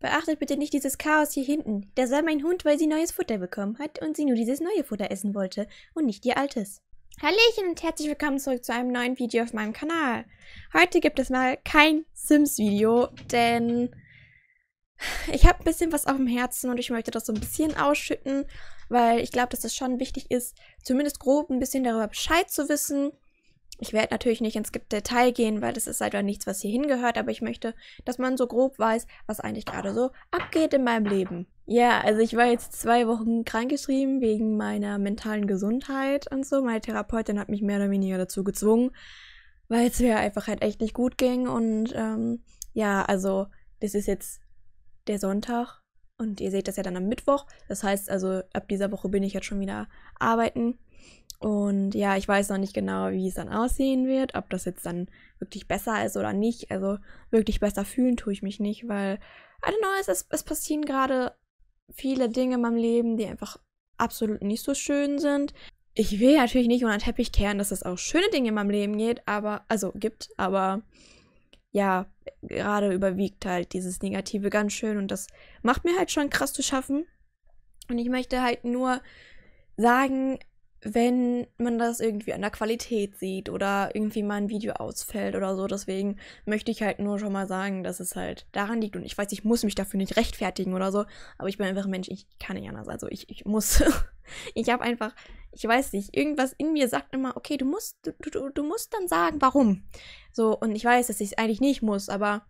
Beachtet bitte nicht dieses Chaos hier hinten. Da sah mein Hund, weil sie neues Futter bekommen hat und sie nur dieses neue Futter essen wollte und nicht ihr altes. Hallöchen und herzlich willkommen zurück zu einem neuen Video auf meinem Kanal. Heute gibt es mal kein Sims-Video, denn ich habe ein bisschen was auf dem Herzen und ich möchte das so ein bisschen ausschütten, weil ich glaube, dass es das schon wichtig ist, zumindest grob ein bisschen darüber Bescheid zu wissen ich werde natürlich nicht ins Detail gehen, weil das ist leider halt nichts, was hier hingehört, aber ich möchte, dass man so grob weiß, was eigentlich gerade so abgeht in meinem Leben. Ja, also ich war jetzt zwei Wochen krankgeschrieben wegen meiner mentalen Gesundheit und so. Meine Therapeutin hat mich mehr oder weniger dazu gezwungen, weil es mir einfach halt echt nicht gut ging. Und ähm, ja, also das ist jetzt der Sonntag und ihr seht das ja dann am Mittwoch. Das heißt also, ab dieser Woche bin ich jetzt schon wieder arbeiten. Und ja, ich weiß noch nicht genau, wie es dann aussehen wird, ob das jetzt dann wirklich besser ist oder nicht. Also wirklich besser fühlen tue ich mich nicht, weil, I don't know, es, ist, es passieren gerade viele Dinge in meinem Leben, die einfach absolut nicht so schön sind. Ich will natürlich nicht unter den Teppich kehren, dass es auch schöne Dinge in meinem Leben geht, aber, also gibt, aber ja, gerade überwiegt halt dieses Negative ganz schön und das macht mir halt schon krass zu schaffen. Und ich möchte halt nur sagen, wenn man das irgendwie an der Qualität sieht oder irgendwie mal ein Video ausfällt oder so. Deswegen möchte ich halt nur schon mal sagen, dass es halt daran liegt. Und ich weiß, ich muss mich dafür nicht rechtfertigen oder so, aber ich bin einfach ein Mensch, ich kann nicht anders. Also ich, ich muss. ich habe einfach, ich weiß nicht, irgendwas in mir sagt immer, okay, du musst, du, du, du musst dann sagen, warum. So, und ich weiß, dass ich es eigentlich nicht muss, aber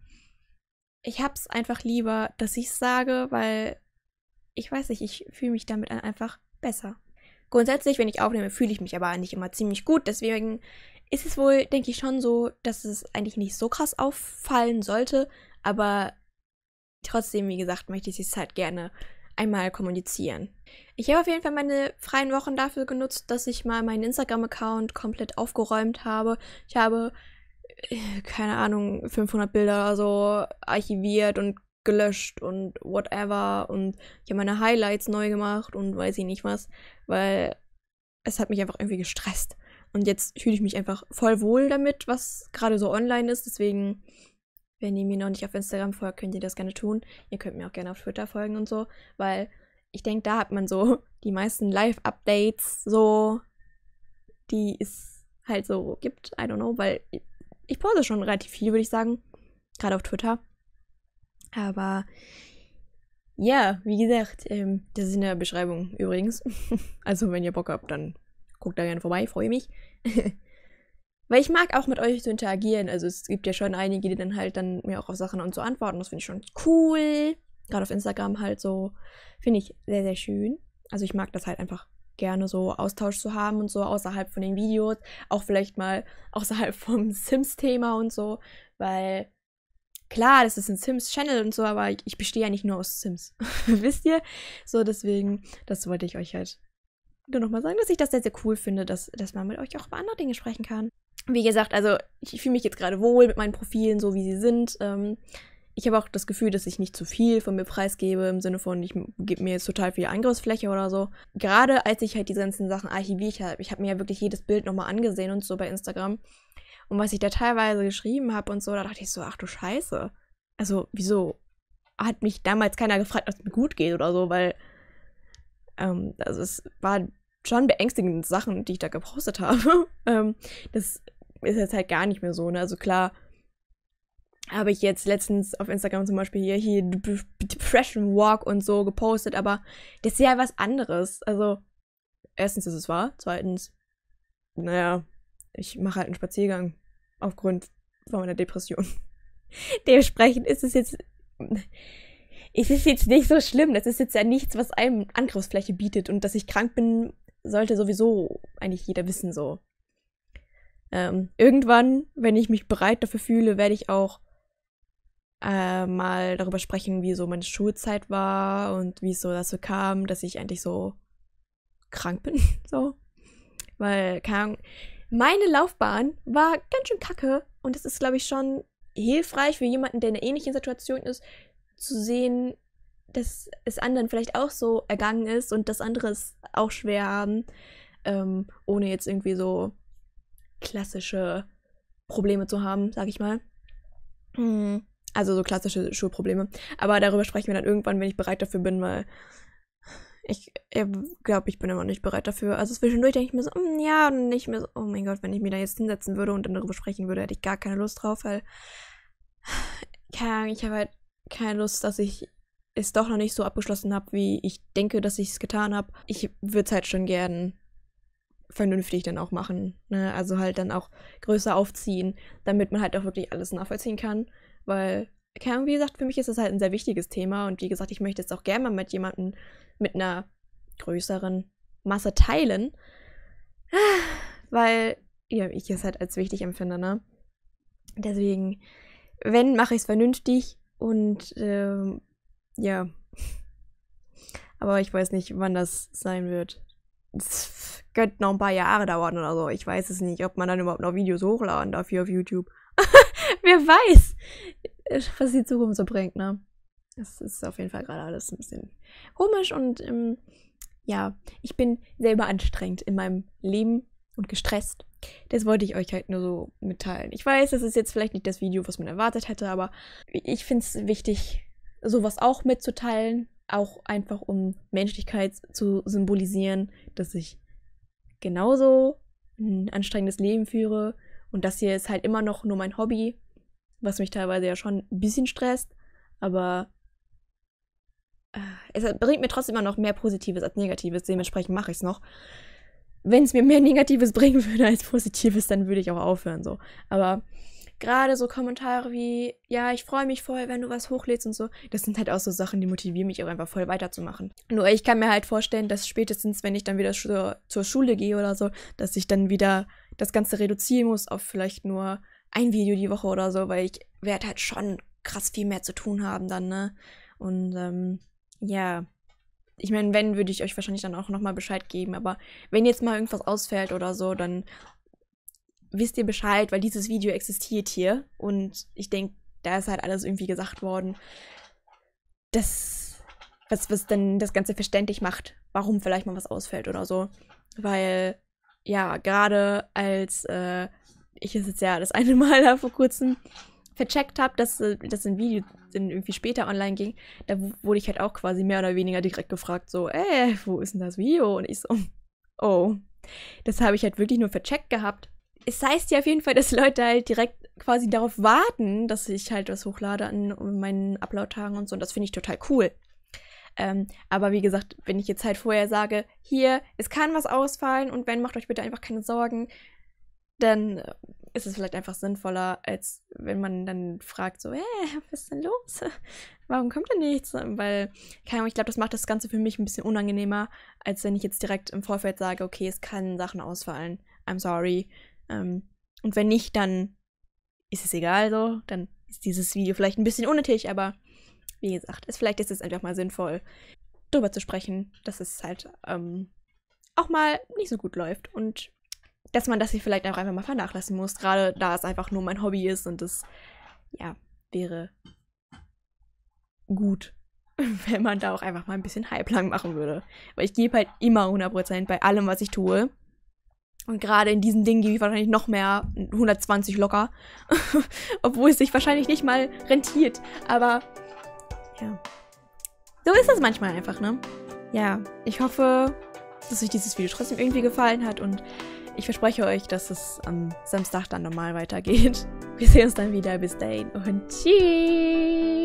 ich hab's einfach lieber, dass ich es sage, weil ich weiß nicht, ich fühle mich damit einfach besser. Grundsätzlich, wenn ich aufnehme, fühle ich mich aber eigentlich immer ziemlich gut. Deswegen ist es wohl, denke ich, schon so, dass es eigentlich nicht so krass auffallen sollte. Aber trotzdem, wie gesagt, möchte ich es halt gerne einmal kommunizieren. Ich habe auf jeden Fall meine freien Wochen dafür genutzt, dass ich mal meinen Instagram-Account komplett aufgeräumt habe. Ich habe, äh, keine Ahnung, 500 Bilder oder so archiviert und gelöscht und whatever und ich habe meine Highlights neu gemacht und weiß ich nicht was, weil es hat mich einfach irgendwie gestresst. Und jetzt fühle ich mich einfach voll wohl damit, was gerade so online ist. Deswegen, wenn ihr mir noch nicht auf Instagram folgt, könnt ihr das gerne tun. Ihr könnt mir auch gerne auf Twitter folgen und so, weil ich denke, da hat man so die meisten Live-Updates, so die es halt so gibt. I don't know, weil ich pause schon relativ viel, würde ich sagen. Gerade auf Twitter. Aber ja, wie gesagt, ähm, das ist in der Beschreibung übrigens. also wenn ihr Bock habt, dann guckt da gerne vorbei, freue mich. Weil ich mag auch mit euch zu interagieren. Also es gibt ja schon einige, die dann halt dann mir auch auf Sachen und so antworten. Das finde ich schon cool. Gerade auf Instagram halt so. Finde ich sehr, sehr schön. Also ich mag das halt einfach gerne so Austausch zu haben und so außerhalb von den Videos. Auch vielleicht mal außerhalb vom Sims-Thema und so. Weil Klar, das ist ein Sims-Channel und so, aber ich bestehe ja nicht nur aus Sims. Wisst ihr? So, deswegen, das wollte ich euch halt nur nochmal sagen, dass ich das sehr, sehr cool finde, dass, dass man mit euch auch über andere Dinge sprechen kann. Wie gesagt, also ich fühle mich jetzt gerade wohl mit meinen Profilen, so wie sie sind. Ähm, ich habe auch das Gefühl, dass ich nicht zu viel von mir preisgebe, im Sinne von, ich gebe mir jetzt total viel Angriffsfläche oder so. Gerade als ich halt diese ganzen Sachen archiviert habe, ich habe mir ja wirklich jedes Bild nochmal angesehen und so bei Instagram. Und was ich da teilweise geschrieben habe und so, da dachte ich so, ach du Scheiße. Also, wieso hat mich damals keiner gefragt, ob es mir gut geht oder so, weil ähm, also es waren schon beängstigende Sachen, die ich da gepostet habe. ähm, das ist jetzt halt gar nicht mehr so, ne? Also klar habe ich jetzt letztens auf Instagram zum Beispiel hier, hier Depression Walk und so gepostet, aber das ist ja was anderes. Also, erstens ist es wahr, zweitens, naja, ich mache halt einen Spaziergang aufgrund von meiner Depression. Dementsprechend ist es jetzt. Es ist jetzt nicht so schlimm. Das ist jetzt ja nichts, was einem Angriffsfläche bietet. Und dass ich krank bin, sollte sowieso eigentlich jeder wissen so. Ähm, irgendwann, wenn ich mich bereit dafür fühle, werde ich auch äh, mal darüber sprechen, wie so meine Schulzeit war und wie es so dazu kam, dass ich eigentlich so krank bin. so. Weil, keine Ahnung meine Laufbahn war ganz schön kacke und es ist, glaube ich, schon hilfreich für jemanden, der in einer ähnlichen Situation ist, zu sehen, dass es anderen vielleicht auch so ergangen ist und dass andere es auch schwer haben, ähm, ohne jetzt irgendwie so klassische Probleme zu haben, sag ich mal. Hm, also so klassische Schulprobleme. Aber darüber sprechen wir dann irgendwann, wenn ich bereit dafür bin, weil ich äh, glaube, ich bin immer nicht bereit dafür. Also zwischendurch denke ich mir so, mm, ja, und nicht mehr so, oh mein Gott, wenn ich mir da jetzt hinsetzen würde und dann darüber sprechen würde, hätte ich gar keine Lust drauf, weil, keine Ahnung, ich habe halt keine Lust, dass ich es doch noch nicht so abgeschlossen habe, wie ich denke, dass ich es getan habe. Ich würde es halt schon gern vernünftig dann auch machen. Ne? Also halt dann auch größer aufziehen, damit man halt auch wirklich alles nachvollziehen kann, weil keine wie gesagt, für mich ist das halt ein sehr wichtiges Thema und wie gesagt, ich möchte es auch gerne mal mit jemandem mit einer größeren Masse teilen, weil ja, ich es halt als wichtig empfinde, ne? Deswegen, wenn, mache ich es vernünftig und ähm, ja. Aber ich weiß nicht, wann das sein wird. Es könnte noch ein paar Jahre dauern oder so. Ich weiß es nicht, ob man dann überhaupt noch Videos hochladen darf hier auf YouTube. Wer weiß? was die Zukunft so bringt, ne? Das ist auf jeden Fall gerade alles ein bisschen komisch und ähm, ja, ich bin sehr überanstrengt in meinem Leben und gestresst. Das wollte ich euch halt nur so mitteilen. Ich weiß, das ist jetzt vielleicht nicht das Video, was man erwartet hätte, aber ich finde es wichtig, sowas auch mitzuteilen. Auch einfach, um Menschlichkeit zu symbolisieren, dass ich genauso ein anstrengendes Leben führe. Und das hier ist halt immer noch nur mein Hobby was mich teilweise ja schon ein bisschen stresst, aber äh, es bringt mir trotzdem immer noch mehr Positives als Negatives, dementsprechend mache ich es noch. Wenn es mir mehr Negatives bringen würde als Positives, dann würde ich auch aufhören so. Aber gerade so Kommentare wie, ja, ich freue mich voll, wenn du was hochlädst und so, das sind halt auch so Sachen, die motivieren mich auch einfach voll weiterzumachen. Nur ich kann mir halt vorstellen, dass spätestens, wenn ich dann wieder zur, zur Schule gehe oder so, dass ich dann wieder das Ganze reduzieren muss auf vielleicht nur ein Video die Woche oder so, weil ich werde halt schon krass viel mehr zu tun haben dann, ne? Und ähm, ja, ich meine, wenn, würde ich euch wahrscheinlich dann auch nochmal Bescheid geben, aber wenn jetzt mal irgendwas ausfällt oder so, dann wisst ihr Bescheid, weil dieses Video existiert hier und ich denke, da ist halt alles irgendwie gesagt worden, das, was, was dann das Ganze verständlich macht, warum vielleicht mal was ausfällt oder so. Weil, ja, gerade als äh, ich es jetzt ja das eine Mal da vor kurzem vercheckt habe, dass äh, das ein Video dann irgendwie später online ging, da wurde ich halt auch quasi mehr oder weniger direkt gefragt, so, ey, äh, wo ist denn das Video? Und ich so, oh, oh, das habe ich halt wirklich nur vercheckt gehabt. Es heißt ja auf jeden Fall, dass Leute halt direkt quasi darauf warten, dass ich halt was hochlade an meinen Upload-Tagen und so. Und das finde ich total cool. Ähm, aber wie gesagt, wenn ich jetzt halt vorher sage, hier, es kann was ausfallen und wenn, macht euch bitte einfach keine Sorgen, dann äh, ist es vielleicht einfach sinnvoller, als wenn man dann fragt, so, hey, was ist denn los? Warum kommt denn nichts? Weil, keine Ahnung, ich glaube, das macht das Ganze für mich ein bisschen unangenehmer, als wenn ich jetzt direkt im Vorfeld sage, okay, es kann Sachen ausfallen. I'm sorry. Ähm, und wenn nicht, dann ist es egal so. Dann ist dieses Video vielleicht ein bisschen unnötig, aber wie gesagt, es, vielleicht ist es einfach mal sinnvoll, drüber zu sprechen, dass es halt ähm, auch mal nicht so gut läuft und dass man das hier vielleicht auch einfach mal vernachlassen muss, gerade da es einfach nur mein Hobby ist und es, ja, wäre gut, wenn man da auch einfach mal ein bisschen Halblang machen würde. Weil ich gebe halt immer 100% bei allem, was ich tue. Und gerade in diesen Dingen gebe ich wahrscheinlich noch mehr, 120 locker. Obwohl es sich wahrscheinlich nicht mal rentiert. Aber ja. So ist das manchmal einfach, ne? Ja, ich hoffe, dass euch dieses Video trotzdem irgendwie gefallen hat und ich verspreche euch, dass es am Samstag dann normal weitergeht. Wir sehen uns dann wieder. Bis dahin und tschüss.